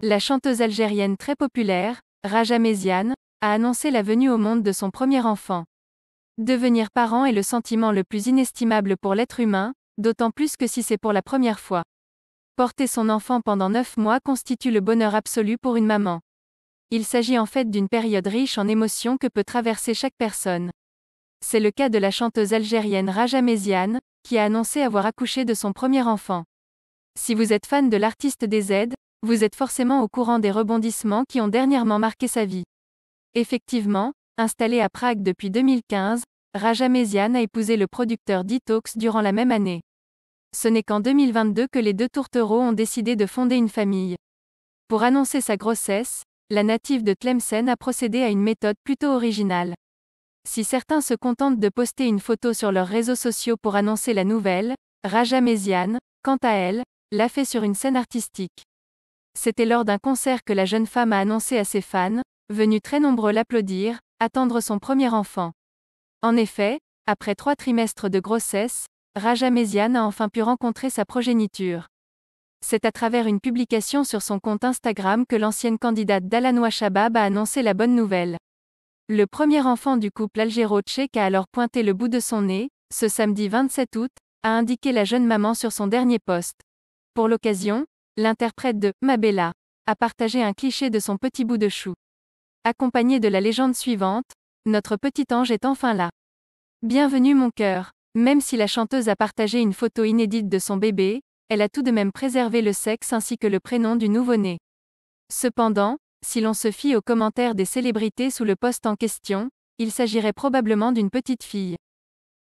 La chanteuse algérienne très populaire, Raja Méziane, a annoncé la venue au monde de son premier enfant. Devenir parent est le sentiment le plus inestimable pour l'être humain, d'autant plus que si c'est pour la première fois. Porter son enfant pendant neuf mois constitue le bonheur absolu pour une maman. Il s'agit en fait d'une période riche en émotions que peut traverser chaque personne. C'est le cas de la chanteuse algérienne Raja Méziane, qui a annoncé avoir accouché de son premier enfant. Si vous êtes fan de l'artiste des Z, vous êtes forcément au courant des rebondissements qui ont dernièrement marqué sa vie. Effectivement, installée à Prague depuis 2015, Raja Mesian a épousé le producteur Ditox durant la même année. Ce n'est qu'en 2022 que les deux tourtereaux ont décidé de fonder une famille. Pour annoncer sa grossesse, la native de Tlemcen a procédé à une méthode plutôt originale. Si certains se contentent de poster une photo sur leurs réseaux sociaux pour annoncer la nouvelle, Raja Mesian, quant à elle, l'a fait sur une scène artistique c'était lors d'un concert que la jeune femme a annoncé à ses fans, venus très nombreux l'applaudir, attendre son premier enfant. En effet, après trois trimestres de grossesse, Raja Mesian a enfin pu rencontrer sa progéniture. C'est à travers une publication sur son compte Instagram que l'ancienne candidate d'Alanois Shabab a annoncé la bonne nouvelle. Le premier enfant du couple algéro-tchèque a alors pointé le bout de son nez, ce samedi 27 août, a indiqué la jeune maman sur son dernier poste. Pour l'occasion, l'interprète de Mabella, a partagé un cliché de son petit bout de chou. Accompagné de la légende suivante, notre petit ange est enfin là. Bienvenue mon cœur. Même si la chanteuse a partagé une photo inédite de son bébé, elle a tout de même préservé le sexe ainsi que le prénom du nouveau-né. Cependant, si l'on se fie aux commentaires des célébrités sous le poste en question, il s'agirait probablement d'une petite fille.